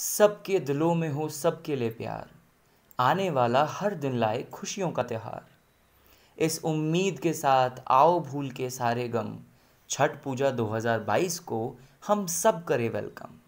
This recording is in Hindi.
सबके दिलों में हो सबके लिए प्यार आने वाला हर दिन लाए खुशियों का त्यौहार इस उम्मीद के साथ आओ भूल के सारे गम छठ पूजा 2022 को हम सब करें वेलकम